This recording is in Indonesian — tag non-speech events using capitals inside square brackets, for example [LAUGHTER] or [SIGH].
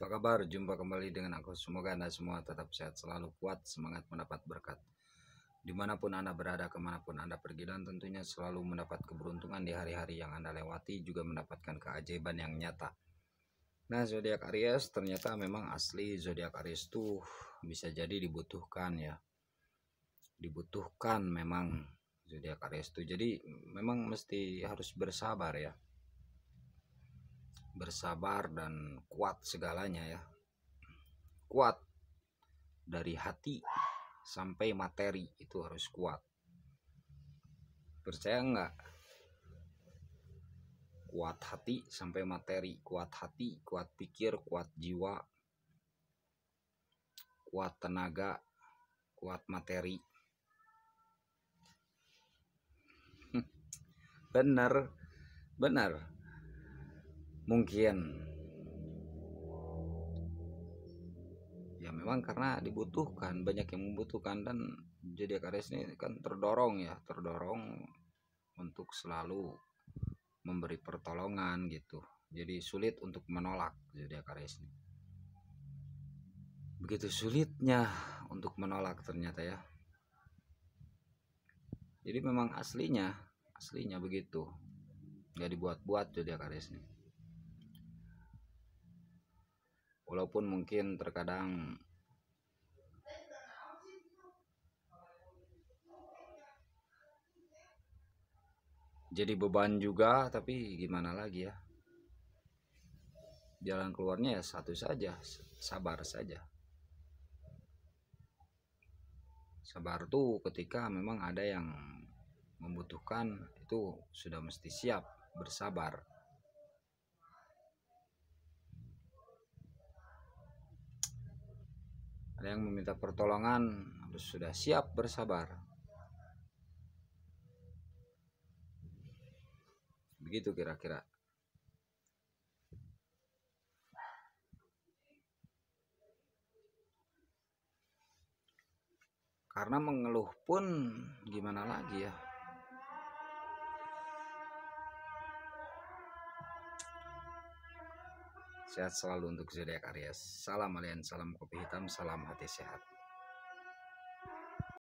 Apa kabar? Jumpa kembali dengan aku. Semoga Anda semua tetap sehat, selalu kuat, semangat mendapat berkat. Dimanapun Anda berada, kemanapun Anda pergi, dan tentunya selalu mendapat keberuntungan di hari-hari yang Anda lewati, juga mendapatkan keajaiban yang nyata. Nah, zodiak Aries ternyata memang asli zodiak Aries tuh bisa jadi dibutuhkan ya. Dibutuhkan memang zodiak Aries tuh. Jadi memang mesti harus bersabar ya bersabar dan kuat segalanya ya kuat dari hati sampai materi itu harus kuat percaya enggak kuat hati sampai materi kuat hati kuat pikir kuat jiwa kuat tenaga kuat materi [LAUGHS] benar benar mungkin ya memang karena dibutuhkan banyak yang membutuhkan dan jadi akaris ini kan terdorong ya terdorong untuk selalu memberi pertolongan gitu jadi sulit untuk menolak jadi akaris ini begitu sulitnya untuk menolak ternyata ya jadi memang aslinya aslinya begitu nggak dibuat-buat jadi akaris ini walaupun mungkin terkadang jadi beban juga tapi gimana lagi ya jalan keluarnya ya satu saja sabar saja sabar tuh ketika memang ada yang membutuhkan itu sudah mesti siap bersabar Ada yang meminta pertolongan harus sudah siap bersabar. Begitu kira-kira. Karena mengeluh pun gimana lagi ya? Sehat selalu untuk zodiak Aries. Salam kalian, salam kopi hitam, salam hati sehat.